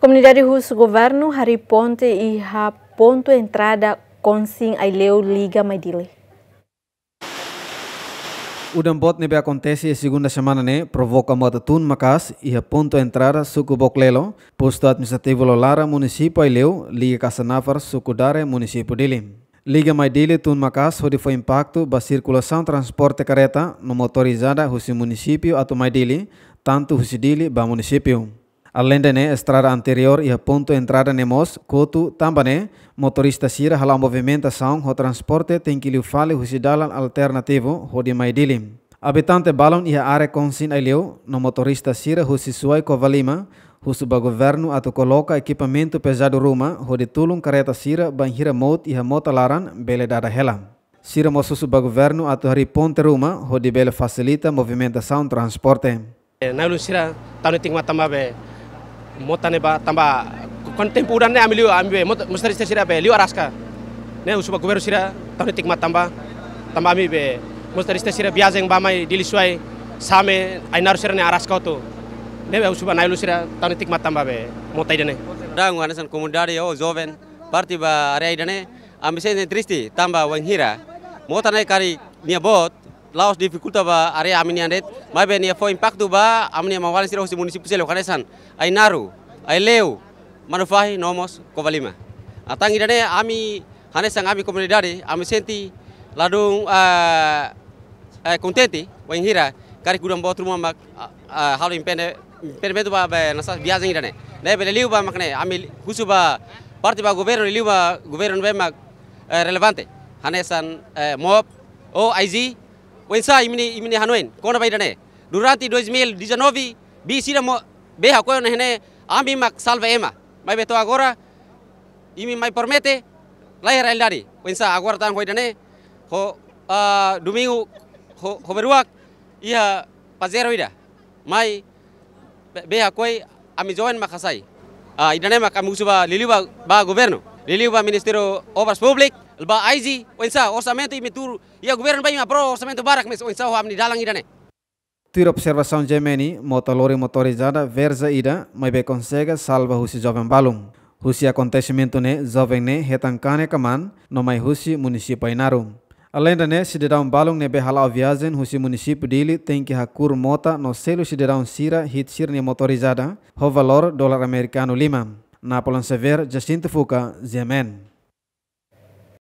Comunidade Russo Governo hariponte Ponte e ha ponto entrada Consim Aileu Liga Maidile. O dambot nebe acontece a segunda semana né, provoca tun macas e a ponto entrada suco Boclelo, posto administrativo Lolara, município Aileu, Liga Casanafar, suco Dare, município Dili. Liga Maidile tun macas foi foi impacto a circulação transporte careta no motorizada no município ato Maidile, tanto Husidili ba município. Além Alendene estrada anterior e a ponto entrada nemos, coto tambane, motorista sira hala movimentação, o transporte tem que lhe fale o cidadão alternativo, o de Maidili. Habitante balon e a área consin aileu, no motorista sira o suai covalima, o governo ato coloca equipamento pesado ruma, o de tulum careta sira, banhira Mout e a motalaran, bele dada hela. Sira mosso governo ato hari ponte ruma, o de bele facilita movimentação transporte. Eh, Nailun sira, tanu tingma tamabe, motane ba tamba konten pudan ne amiliu ambe mustari sira be liu araska ne usuba guberu sira tawne tikma tamba tamba ami be mustari sira biazeng bamai dilisuai same ainar sira ne araska to ne be usuba nailu sira tawne tikma tamba be motai dene dangu anasan komundari yo joven parti ba rei dene ambise ne tristi tamba wanghira motane kari nia bot laos dificulta ba are amini andet mai be nia fo impacto ba amini ma wala sira hosi municipio selo kanesan ai naru ai leu manufahi nomos kovalima atang ah, idane ami hanesan ami komunidade ami senti ladung uh, kontenti contente wang kari kudam botru mamak uh, ah, ah, halu impene impende betu ba be nasa biasa idane ne be liu ba makne ami kusuba parti ba governo liu ba governo be mak eh, relevante hanesan mob o IG wensa imini imini hanoin kona bai dane durati 2000 19 BC ra mo be koyo nehne ami mak salva ema mai beto agora imi mai permete lahir eldari wensa agora tan hoi dane ho domingo ho ho beruak ia pazero ida mai be ha koi ami join makasai ah idane mak amusuba liliwa ba governo liliwa ministerio obras public Alba aizi wensa orçamento e meturo e o governo vai pro orçamento barak mes Oinsa, oh, ho amni dalang idane. Tira observação gemeni motolori motorizada verza ida mai be consega salva husi jovem balum. Husi acontecimento ne jovem ne kane kaman no mai husi município inarum. Além da ne sidedaun balung ne be halal husi munisip dili tem que hakur mota no selu sidedaun sira hit sirne motorizada ho valor dólar americano lima. Napoleon Sever, Jacinto Fuca, Zemen.